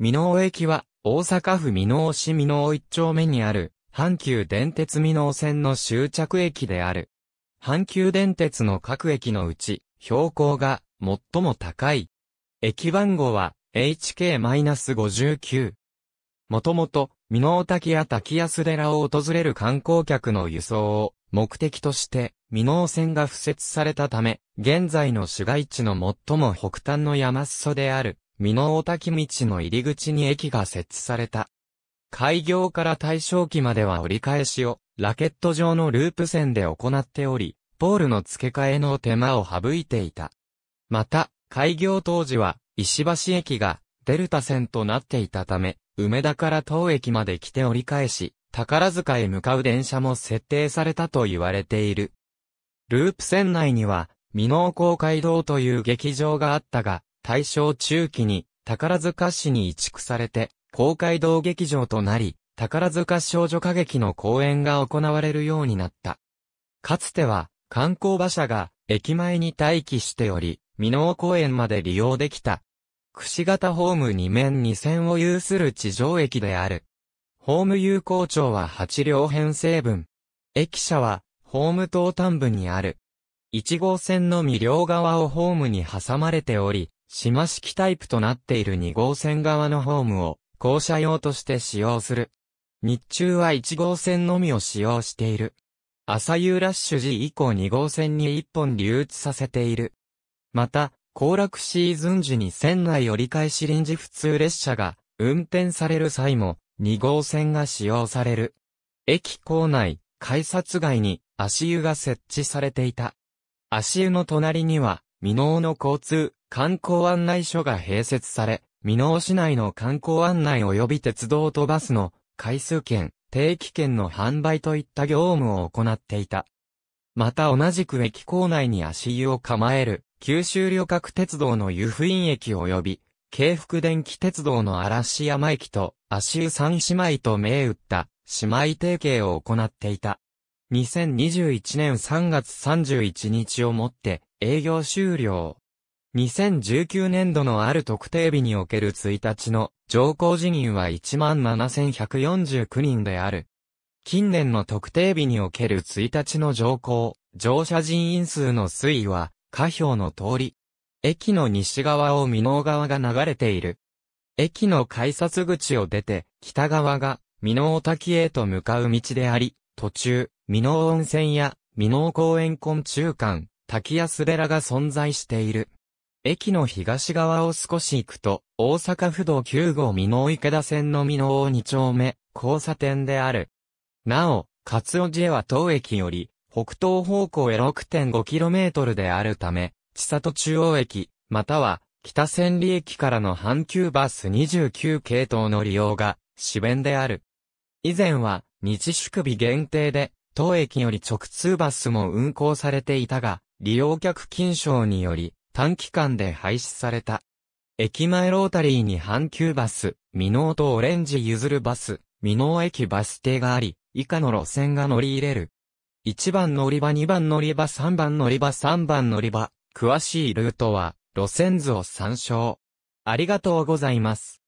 美濃駅は、大阪府美濃市美濃一丁目にある、阪急電鉄美濃線の終着駅である。阪急電鉄の各駅のうち、標高が最も高い。駅番号は HK-59。もともと、美濃滝や滝安寺を訪れる観光客の輸送を目的として、美濃線が付設されたため、現在の市街地の最も北端の山裾である、美濃大滝道の入り口に駅が設置された。開業から大正期までは折り返しを、ラケット状のループ線で行っており、ポールの付け替えの手間を省いていた。また、開業当時は、石橋駅が、デルタ線となっていたため、梅田から当駅まで来て折り返し、宝塚へ向かう電車も設定されたと言われている。ループ線内には、美濃公会堂という劇場があったが、大正中期に宝塚市に移築されて、公会堂劇場となり、宝塚少女歌劇の公演が行われるようになった。かつては、観光馬車が駅前に待機しており、美濃公園まで利用できた。櫛形ホーム2面2線を有する地上駅である。ホーム有効庁は8両編成分。駅舎は、ホーム東端部にある。1号線の未両側をホームに挟まれており、島式タイプとなっている2号線側のホームを校舎用として使用する。日中は1号線のみを使用している。朝夕ラッシュ時以降2号線に1本流通させている。また、行楽シーズン時に船内折り返し臨時普通列車が運転される際も2号線が使用される。駅構内、改札外に足湯が設置されていた。足湯の隣には未納の交通、観光案内所が併設され、未納市内の観光案内及び鉄道とバスの回数券、定期券の販売といった業務を行っていた。また同じく駅構内に足湯を構える、九州旅客鉄道の湯布院駅及び、京福電気鉄道の嵐山駅と足湯三姉妹と銘打った姉妹提携を行っていた。2021年3月31日をもって、営業終了。2019年度のある特定日における1日の乗降辞任は17,149人である。近年の特定日における1日の乗降、乗車人員数の推移は、下表の通り。駅の西側を美濃川が流れている。駅の改札口を出て、北側が美濃滝へと向かう道であり、途中、美濃温泉や美濃公園昆虫館、滝安寺が存在している。駅の東側を少し行くと、大阪府道9号美濃池田線の美濃2丁目、交差点である。なお、勝尾寺は当駅より、北東方向へ 6.5km であるため、千里中央駅、または、北千里駅からの阪急バス29系統の利用が、市弁である。以前は、日宿日限定で、当駅より直通バスも運行されていたが、利用客禁賞により、短期間で廃止された。駅前ロータリーに阪急バス、美濃とオレンジ譲るバス、美濃駅バス停があり、以下の路線が乗り入れる。1番乗り場、2番乗り場、3番乗り場、3番乗り場。詳しいルートは、路線図を参照。ありがとうございます。